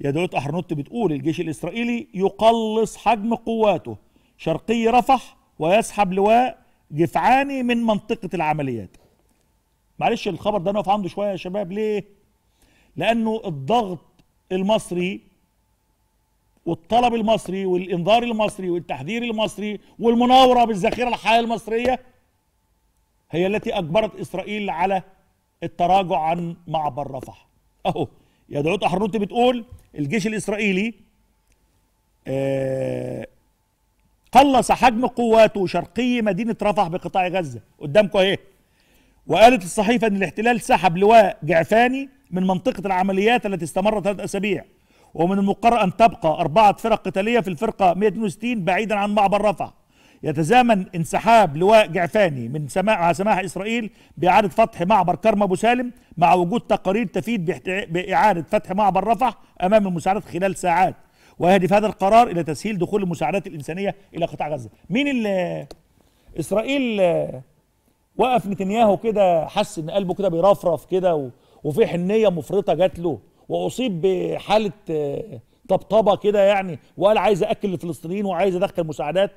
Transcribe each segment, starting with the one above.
يا دولة أحرنوت بتقول الجيش الإسرائيلي يقلص حجم قواته شرقي رفح ويسحب لواء جفعاني من منطقة العمليات معلش الخبر ده نقف عنده شوية يا شباب ليه؟ لأنه الضغط المصري والطلب المصري والإنذار المصري والتحذير المصري والمناورة بالذخيرة الحية المصرية هي التي أجبرت إسرائيل على التراجع عن معبر رفح أهو يا دعوت أحرنوت بتقول الجيش الإسرائيلي آه، قلص حجم قواته شرقي مدينة رفح بقطاع غزة قدامكم اهي وقالت الصحيفة أن الاحتلال سحب لواء جعفاني من منطقة العمليات التي استمرت ثلاث أسابيع ومن المقرر أن تبقى أربعة فرق قتالية في الفرقة 162 بعيدا عن معبر رفح يتزامن انسحاب لواء جعفاني من سماع على سماح اسرائيل باعاده فتح معبر كرم ابو سالم مع وجود تقارير تفيد باعاده فتح معبر رفح امام المساعدات خلال ساعات ويهدف هذا القرار الى تسهيل دخول المساعدات الانسانيه الى قطاع غزه مين اللي اسرائيل وقف نتنياهو كده حس ان قلبه كده بيرفرف كده وفي حنيه مفرطه جات له واصيب بحاله طبطبه كده يعني وقال عايز اكل الفلسطينيين وعايز ادخل مساعدات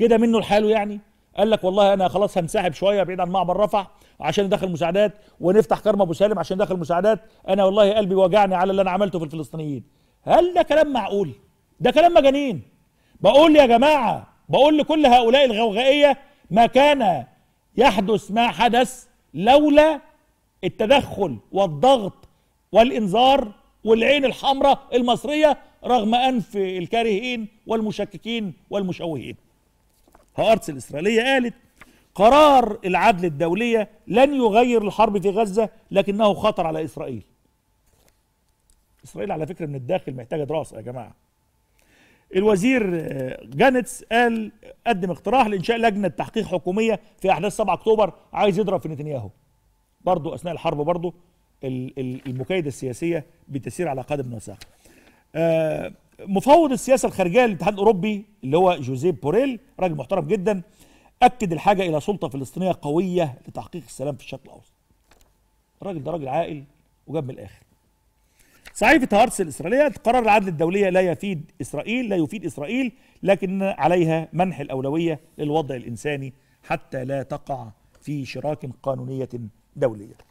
كده منه لحاله يعني قال لك والله انا خلاص هنسحب شويه بعيد عن معبر رفح عشان ندخل مساعدات ونفتح كرم ابو سالم عشان ندخل مساعدات انا والله قلبي وجعني على اللي انا عملته في الفلسطينيين هل ده كلام معقول ده كلام مجانين بقول يا جماعه بقول لكل هؤلاء الغوغائيه ما كان يحدث ما حدث لولا التدخل والضغط والانذار والعين الحمراء المصريه رغم انف الكارهين والمشككين والمشوهين هارتس الإسرائيلية قالت قرار العدل الدولية لن يغير الحرب في غزة لكنه خطر على إسرائيل إسرائيل على فكرة من الداخل محتاجة دراسة يا جماعة الوزير آه، جانتس قال قدم اقتراح لإنشاء لجنة تحقيق حكومية في أحداث 7 أكتوبر عايز يضرب في نتنياهو برضه أثناء الحرب برضه المكايدة السياسية بتسير على قدم وساق آه، مفوض السياسه الخارجيه للاتحاد الاوروبي اللي هو جوزيب بوريل راجل محترم جدا اكد الحاجه الى سلطه فلسطينيه قويه لتحقيق السلام في الشرق الاوسط الراجل ده راجل عاقل وجاب من الاخر صحيفة هارتس الإسرائيلية قرار العدل الدولية لا يفيد إسرائيل لا يفيد إسرائيل لكن عليها منح الأولوية للوضع الإنساني حتى لا تقع في شراك قانونية دولية